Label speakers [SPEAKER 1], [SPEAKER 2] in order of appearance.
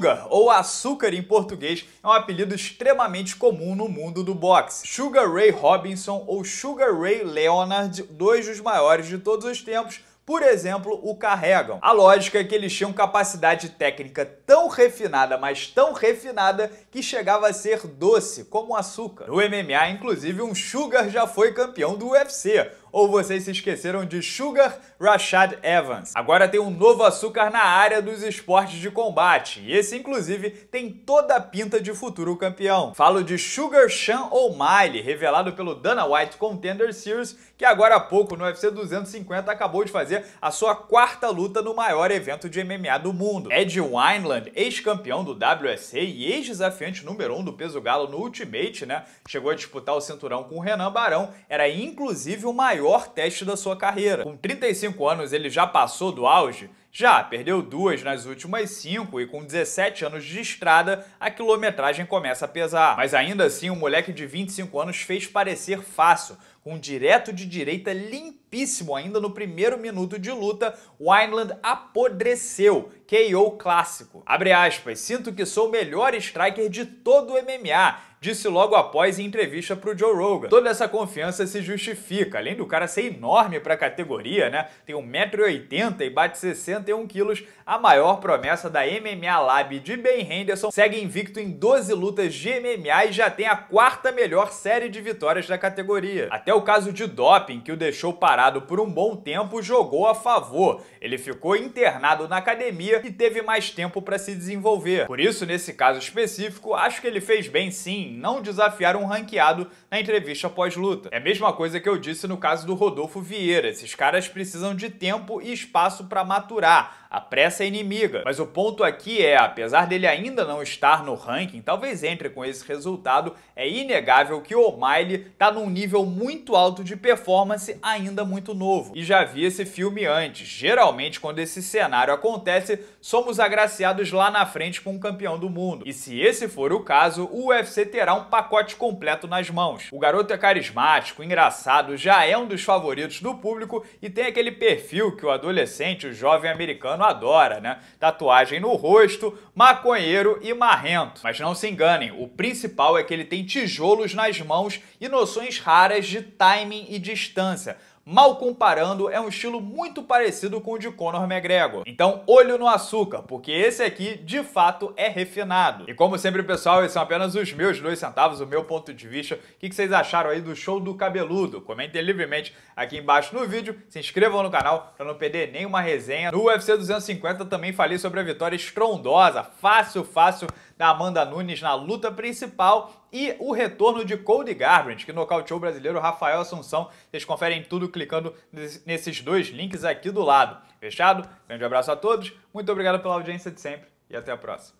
[SPEAKER 1] Sugar, ou açúcar em português, é um apelido extremamente comum no mundo do boxe. Sugar Ray Robinson ou Sugar Ray Leonard, dois dos maiores de todos os tempos, por exemplo, o carregam. A lógica é que eles tinham capacidade técnica tão refinada, mas tão refinada, que chegava a ser doce, como açúcar. No MMA, inclusive, um Sugar já foi campeão do UFC, ou vocês se esqueceram de Sugar Rashad Evans. Agora tem um novo açúcar na área dos esportes de combate, e esse inclusive tem toda a pinta de futuro campeão. Falo de Sugar Sean O'Malley, revelado pelo Dana White Contender Series, que agora há pouco no UFC 250 acabou de fazer a sua quarta luta no maior evento de MMA do mundo. Ed Wineland, ex-campeão do WSA e ex-desafiante número 1 um do peso galo no Ultimate, né? Chegou a disputar o cinturão com o Renan Barão, era inclusive o maior maior teste da sua carreira. Com 35 anos, ele já passou do auge? Já, perdeu duas nas últimas cinco e com 17 anos de estrada, a quilometragem começa a pesar. Mas ainda assim, o moleque de 25 anos fez parecer fácil, um direto de direita limpíssimo ainda no primeiro minuto de luta, Wineland apodreceu, KO clássico. Abre aspas, sinto que sou o melhor striker de todo o MMA, disse logo após em entrevista para Joe Rogan. Toda essa confiança se justifica, além do cara ser enorme para categoria, né? Tem 1,80m e bate 61kg, a maior promessa da MMA Lab de Ben Henderson, segue invicto em 12 lutas de MMA e já tem a quarta melhor série de vitórias da categoria. Até o o caso de doping, que o deixou parado por um bom tempo, jogou a favor. Ele ficou internado na academia e teve mais tempo para se desenvolver. Por isso, nesse caso específico, acho que ele fez bem sim não desafiar um ranqueado na entrevista pós-luta. É a mesma coisa que eu disse no caso do Rodolfo Vieira. Esses caras precisam de tempo e espaço para maturar a pressa é inimiga. Mas o ponto aqui é, apesar dele ainda não estar no ranking, talvez entre com esse resultado, é inegável que o O'Malley está num nível muito alto de performance ainda muito novo. E já vi esse filme antes. Geralmente, quando esse cenário acontece, somos agraciados lá na frente com um campeão do mundo. E se esse for o caso, o UFC terá um pacote completo nas mãos. O garoto é carismático, engraçado, já é um dos favoritos do público e tem aquele perfil que o adolescente, o jovem americano, adora, né? Tatuagem no rosto, maconheiro e marrento. Mas não se enganem, o principal é que ele tem tijolos nas mãos e noções raras de timing e distância mal comparando, é um estilo muito parecido com o de Conor McGregor. Então, olho no açúcar, porque esse aqui, de fato, é refinado. E como sempre, pessoal, esses são apenas os meus dois centavos, o meu ponto de vista. O que vocês acharam aí do show do cabeludo? Comentem livremente aqui embaixo no vídeo, se inscrevam no canal para não perder nenhuma resenha. No UFC 250 também falei sobre a vitória estrondosa, fácil, fácil, da Amanda Nunes na luta principal e o retorno de Cody Garbrandt, que nocauteou o brasileiro Rafael Assunção. Vocês conferem tudo clicando nesses dois links aqui do lado. Fechado? Grande abraço a todos, muito obrigado pela audiência de sempre e até a próxima.